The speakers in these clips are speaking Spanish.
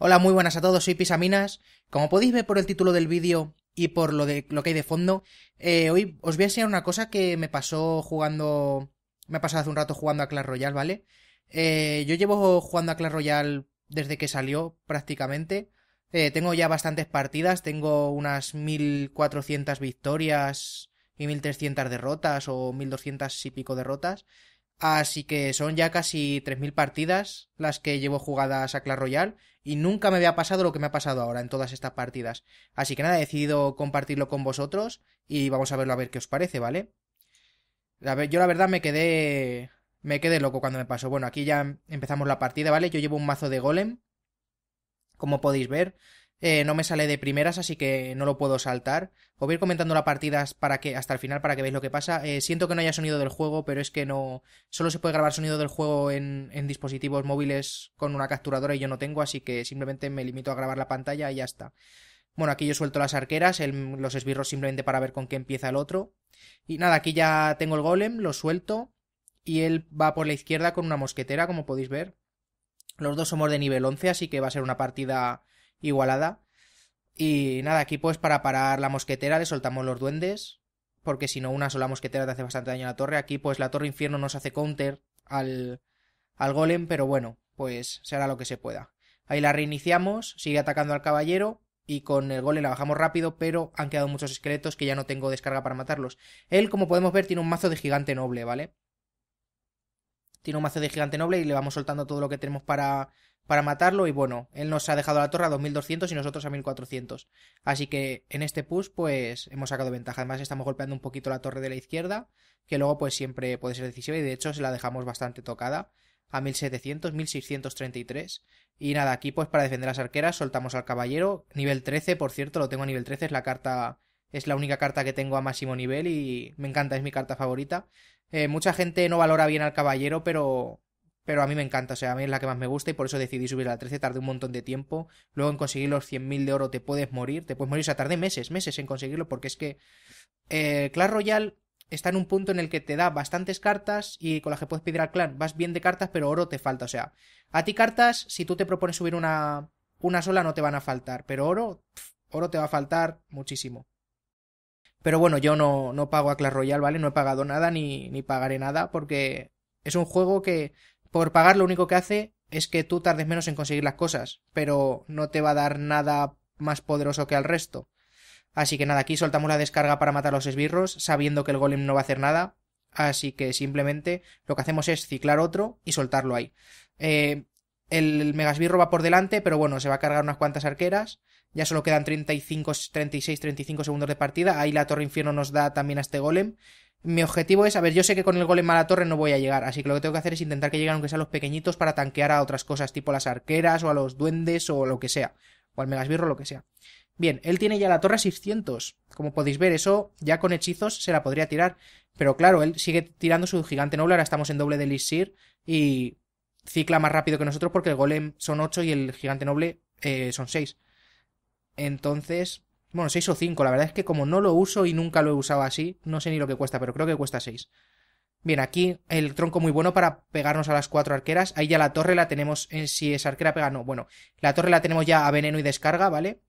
Hola, muy buenas a todos, soy Pisaminas. Como podéis ver por el título del vídeo y por lo, de, lo que hay de fondo, eh, hoy os voy a enseñar una cosa que me pasó jugando... Me ha pasado hace un rato jugando a Clash Royale, ¿vale? Eh, yo llevo jugando a Clash Royale desde que salió prácticamente. Eh, tengo ya bastantes partidas, tengo unas 1400 victorias y 1300 derrotas o 1200 y pico derrotas. Así que son ya casi 3.000 partidas las que llevo jugadas a Clash Royale y nunca me había pasado lo que me ha pasado ahora en todas estas partidas. Así que nada, he decidido compartirlo con vosotros y vamos a verlo a ver qué os parece, ¿vale? yo la verdad me quedé... me quedé loco cuando me pasó. Bueno, aquí ya empezamos la partida, ¿vale? Yo llevo un mazo de golem, como podéis ver. Eh, no me sale de primeras, así que no lo puedo saltar. Os voy a ir comentando la partida para que, hasta el final para que veáis lo que pasa. Eh, siento que no haya sonido del juego, pero es que no. Solo se puede grabar sonido del juego en, dispositivos móviles con una capturadora y yo no tengo, así que simplemente me limito a grabar la pantalla y ya está. Bueno, aquí yo suelto las arqueras, los esbirros simplemente para ver con qué empieza el otro. Y nada, aquí ya tengo el golem, lo suelto. Y él va por la izquierda con una mosquetera, como podéis ver. Los dos somos de nivel 11, así que va a ser una partida igualada. Y nada, aquí pues para parar la mosquetera le soltamos los duendes, porque si no una sola mosquetera te hace bastante daño a la torre. Aquí pues la torre infierno nos hace counter al, al golem, pero bueno, pues se hará lo que se pueda. Ahí la reiniciamos, sigue atacando al caballero y con el golem la bajamos rápido, pero han quedado muchos esqueletos que ya no tengo descarga para matarlos. Él, como podemos ver, tiene un mazo de gigante noble, ¿vale? Tiene un mazo de gigante noble y le vamos soltando todo lo que tenemos para para matarlo y bueno, él nos ha dejado la torre a 2200 y nosotros a 1400. Así que en este push pues hemos sacado ventaja. Además estamos golpeando un poquito la torre de la izquierda, que luego pues siempre puede ser decisiva y de hecho se la dejamos bastante tocada a 1700, 1633. Y nada, aquí pues para defender las arqueras soltamos al caballero, nivel 13, por cierto, lo tengo a nivel 13, es la carta es la única carta que tengo a máximo nivel y me encanta, es mi carta favorita. Eh, mucha gente no valora bien al caballero, pero pero a mí me encanta, o sea, a mí es la que más me gusta y por eso decidí subir a la 13, tardé un montón de tiempo, luego en conseguir los 100.000 de oro te puedes morir, te puedes morir, o sea, tardé meses, meses en conseguirlo porque es que eh, Clash Royale está en un punto en el que te da bastantes cartas y con las que puedes pedir al clan, vas bien de cartas pero oro te falta, o sea, a ti cartas, si tú te propones subir una, una sola no te van a faltar, pero oro, oro te va a faltar muchísimo. Pero bueno, yo no, no pago a Clash Royale, ¿vale? No he pagado nada ni, ni pagaré nada porque es un juego que por pagar lo único que hace es que tú tardes menos en conseguir las cosas, pero no te va a dar nada más poderoso que al resto. Así que nada, aquí soltamos la descarga para matar a los esbirros, sabiendo que el golem no va a hacer nada, así que simplemente lo que hacemos es ciclar otro y soltarlo ahí. Eh, el megasbirro va por delante, pero bueno, se va a cargar unas cuantas arqueras. Ya solo quedan 35, 36, 35 segundos de partida. Ahí la Torre Infierno nos da también a este golem. Mi objetivo es, a ver, yo sé que con el golem a la torre no voy a llegar, así que lo que tengo que hacer es intentar que lleguen aunque sean los pequeñitos para tanquear a otras cosas, tipo las arqueras o a los duendes o lo que sea, o al megasbirro lo que sea. Bien, él tiene ya la torre a 600, como podéis ver, eso ya con hechizos se la podría tirar, pero claro, él sigue tirando su gigante noble, ahora estamos en doble de elixir y cicla más rápido que nosotros porque el golem son 8 y el gigante noble eh, son 6. Entonces, bueno, 6 o 5, la verdad es que como no lo uso y nunca lo he usado así, no sé ni lo que cuesta, pero creo que cuesta 6. Bien, aquí el tronco muy bueno para pegarnos a las cuatro arqueras. Ahí ya la torre la tenemos en eh, si es arquera pega, no. Bueno, la torre la tenemos ya a veneno y descarga, ¿vale?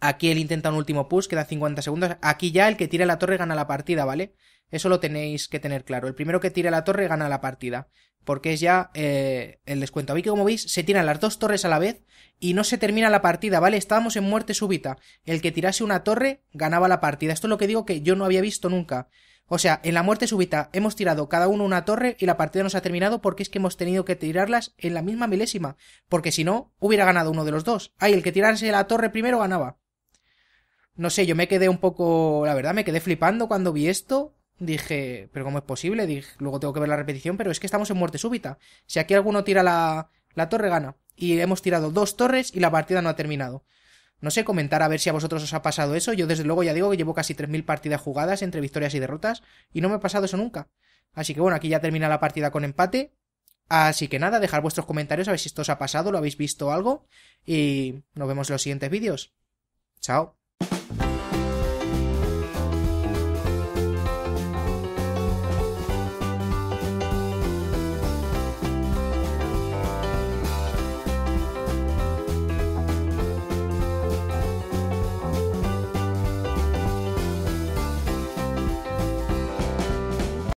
Aquí él intenta un último push, queda 50 segundos. Aquí ya el que tire la torre gana la partida, ¿vale? Eso lo tenéis que tener claro. El primero que tire la torre gana la partida. Porque es ya eh, el descuento. que como veis, se tiran las dos torres a la vez y no se termina la partida, ¿vale? Estábamos en muerte súbita. El que tirase una torre ganaba la partida. Esto es lo que digo que yo no había visto nunca. O sea, en la muerte súbita hemos tirado cada uno una torre y la partida nos ha terminado porque es que hemos tenido que tirarlas en la misma milésima. Porque si no, hubiera ganado uno de los dos. Ahí, el que tirase la torre primero ganaba. No sé, yo me quedé un poco, la verdad, me quedé flipando cuando vi esto. Dije, pero ¿cómo es posible? Dije, luego tengo que ver la repetición, pero es que estamos en muerte súbita. Si aquí alguno tira la, la torre, gana. Y hemos tirado dos torres y la partida no ha terminado. No sé, comentar a ver si a vosotros os ha pasado eso. Yo desde luego ya digo que llevo casi 3.000 partidas jugadas entre victorias y derrotas y no me ha pasado eso nunca. Así que bueno, aquí ya termina la partida con empate. Así que nada, dejar vuestros comentarios a ver si esto os ha pasado, lo habéis visto algo y nos vemos en los siguientes vídeos. Chao.